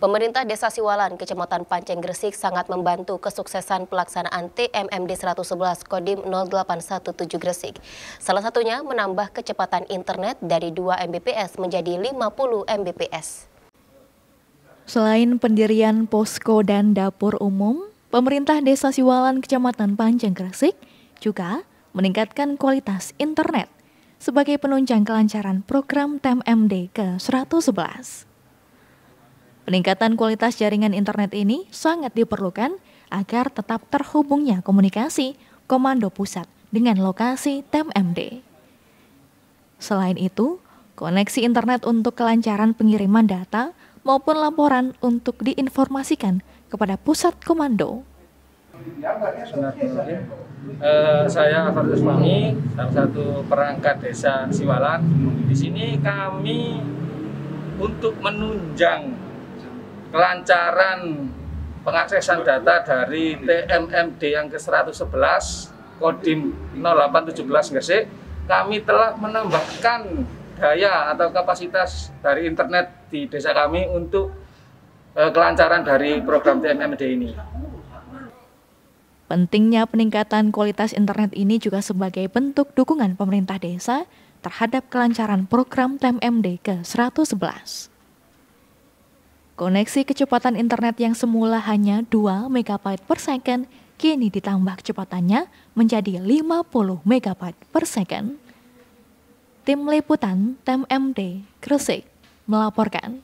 Pemerintah Desa Siwalan, Kecamatan Panceng Gresik sangat membantu kesuksesan pelaksanaan TMMD 111 Kodim 0817 Gresik. Salah satunya menambah kecepatan internet dari 2 Mbps menjadi 50 Mbps. Selain pendirian posko dan dapur umum, pemerintah Desa Siwalan, Kecamatan Panceng Gresik juga meningkatkan kualitas internet sebagai penunjang kelancaran program TMMD ke-111. Peningkatan kualitas jaringan internet ini sangat diperlukan agar tetap terhubungnya komunikasi komando pusat dengan lokasi TEMMD. Selain itu, koneksi internet untuk kelancaran pengiriman data maupun laporan untuk diinformasikan kepada pusat komando. Uh, saya Afar Usmani, salah satu perangkat desa Siwalan. Di sini kami untuk menunjang kelancaran pengaksesan data dari TMMD yang ke-111 Kodim 0817 Gresik, kami telah menambahkan daya atau kapasitas dari internet di desa kami untuk eh, kelancaran dari program TMMD ini. Pentingnya peningkatan kualitas internet ini juga sebagai bentuk dukungan pemerintah desa terhadap kelancaran program TMMD ke-111. Koneksi kecepatan internet yang semula hanya 2 MB per second kini ditambah kecepatannya menjadi 50 MB per second. Tim Liputan Tem MD Gresik melaporkan.